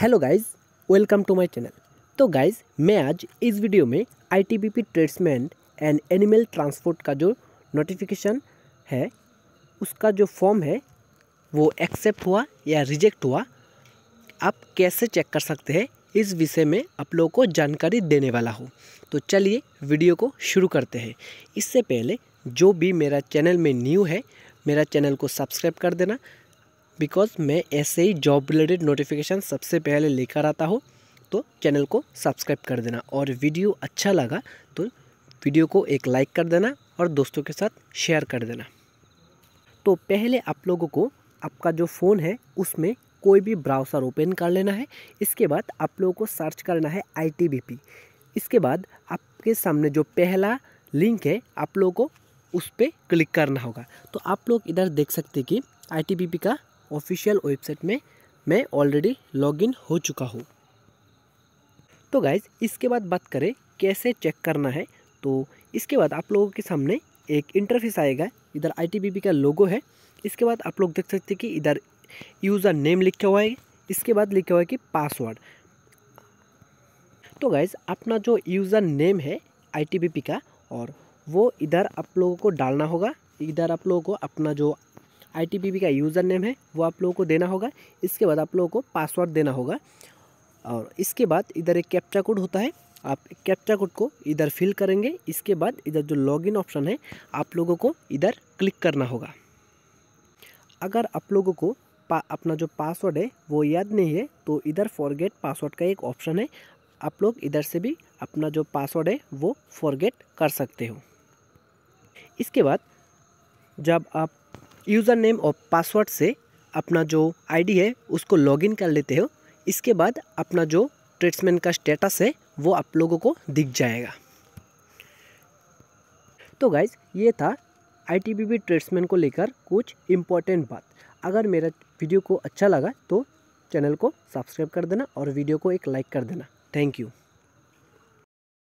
hello guys welcome to my channel तो guys मैं आज इस वीडियो में ITBP tradesman and animal transport का जो नोटिफिकेशन है उसका जो फॉर्म है वो एक्सेप्ट हुआ या रिजेक्ट हुआ आप कैसे चेक कर सकते हैं इस विषय में आप लोगों को जानकारी देने वाला हो तो चलिए वीडियो को शुरू करते हैं इससे पहले जो भी मेरा चैनल में न्यू है मेरा चैनल को सब्सक्राइब कर देना बिकॉज मैं ऐसे ही जॉब रिलेटेड नोटिफिकेशन सबसे पहले लेकर आता हूँ तो चैनल को सब्सक्राइब कर देना और वीडियो अच्छा लगा तो वीडियो को एक लाइक कर देना और दोस्तों के साथ शेयर कर देना तो पहले आप लोगों को आपका जो फ़ोन है उसमें कोई भी ब्राउज़र ओपन कर लेना है इसके बाद आप लोगों को सर्च करना है आई इसके बाद आपके सामने जो पहला लिंक है आप लोगों को उस पर क्लिक करना होगा तो आप लोग इधर देख सकते कि आई का ऑफिशियल वेबसाइट में मैं ऑलरेडी लॉगिन हो चुका हूँ तो गाइज इसके बाद बात करें कैसे चेक करना है तो इसके बाद आप लोगों के सामने एक इंटरफेस आएगा इधर आईटीबीपी का लोगो है इसके बाद आप लोग देख सकते हैं कि इधर यूज़र नेम लिखा हुआ है इसके बाद लिखा हुआ है कि पासवर्ड तो गाइज अपना जो यूज़र नेम है आईटीबीपी का और वो इधर आप लोगों को डालना होगा इधर आप लोगों को अपना जो आई का यूज़र नेम है वो आप लोगों को देना होगा इसके बाद आप लोगों को पासवर्ड देना होगा और इसके बाद इधर एक कैप्चा कोड होता है आप कैप्चा कोड को इधर फिल करेंगे इसके बाद इधर जो लॉगिन ऑप्शन है आप लोगों को इधर क्लिक करना होगा अगर आप लोगों को पा, अपना जो पासवर्ड है वो याद नहीं है तो इधर फॉरगेट पासवर्ड का एक ऑप्शन है आप लोग इधर से भी अपना जो पासवर्ड है वो फॉरगेट कर सकते हो इसके बाद जब आप यूज़र नेम और पासवर्ड से अपना जो आईडी है उसको लॉगिन कर लेते हो इसके बाद अपना जो ट्रेड्समैन का स्टेटस है वो आप लोगों को दिख जाएगा तो गाइज ये था आई टी ट्रेड्समैन को लेकर कुछ इम्पोर्टेंट बात अगर मेरा वीडियो को अच्छा लगा तो चैनल को सब्सक्राइब कर देना और वीडियो को एक लाइक कर देना थैंक यू